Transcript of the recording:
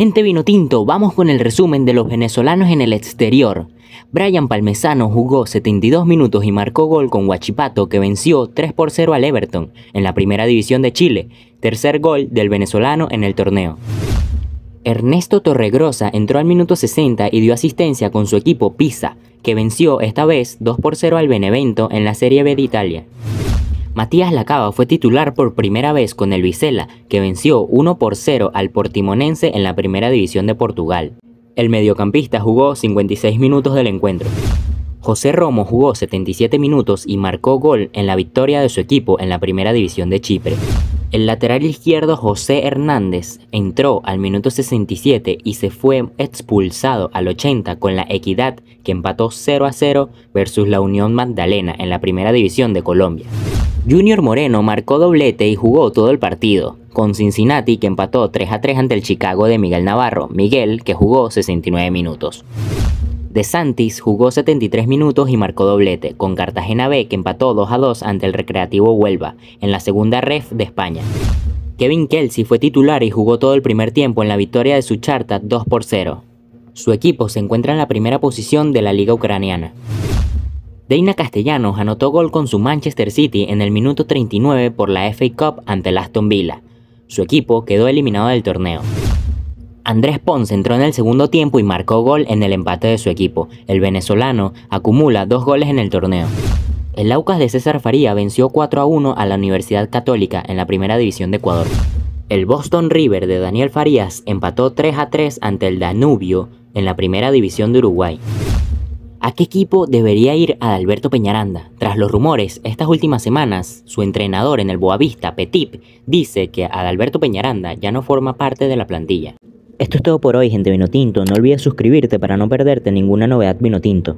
Gente vino tinto, vamos con el resumen de los venezolanos en el exterior. Brian Palmesano jugó 72 minutos y marcó gol con Huachipato que venció 3 por 0 al Everton en la primera división de Chile, tercer gol del venezolano en el torneo. Ernesto Torregrosa entró al minuto 60 y dio asistencia con su equipo Pisa, que venció esta vez 2 por 0 al Benevento en la Serie B de Italia. Matías Lacaba fue titular por primera vez con el Vizela, que venció 1 por 0 al Portimonense en la Primera División de Portugal. El mediocampista jugó 56 minutos del encuentro. José Romo jugó 77 minutos y marcó gol en la victoria de su equipo en la Primera División de Chipre. El lateral izquierdo José Hernández entró al minuto 67 y se fue expulsado al 80 con la Equidad que empató 0 a 0 versus la Unión Magdalena en la Primera División de Colombia. Junior Moreno marcó doblete y jugó todo el partido, con Cincinnati que empató 3 a 3 ante el Chicago de Miguel Navarro, Miguel que jugó 69 minutos. De Santis jugó 73 minutos y marcó doblete, con Cartagena B que empató 2 a 2 ante el Recreativo Huelva, en la segunda ref de España. Kevin Kelsey fue titular y jugó todo el primer tiempo en la victoria de su charta 2 por 0. Su equipo se encuentra en la primera posición de la liga ucraniana. Deina Castellanos anotó gol con su Manchester City en el minuto 39 por la FA Cup ante el Aston Villa. Su equipo quedó eliminado del torneo. Andrés Pons entró en el segundo tiempo y marcó gol en el empate de su equipo. El venezolano acumula dos goles en el torneo. El Aucas de César Faría venció 4 a 1 a la Universidad Católica en la Primera División de Ecuador. El Boston River de Daniel Farías empató 3 a 3 ante el Danubio en la Primera División de Uruguay. ¿A qué equipo debería ir Adalberto Peñaranda? Tras los rumores, estas últimas semanas, su entrenador en el Boavista, Petip, dice que Adalberto Peñaranda ya no forma parte de la plantilla. Esto es todo por hoy, gente Vinotinto. No olvides suscribirte para no perderte ninguna novedad Vinotinto.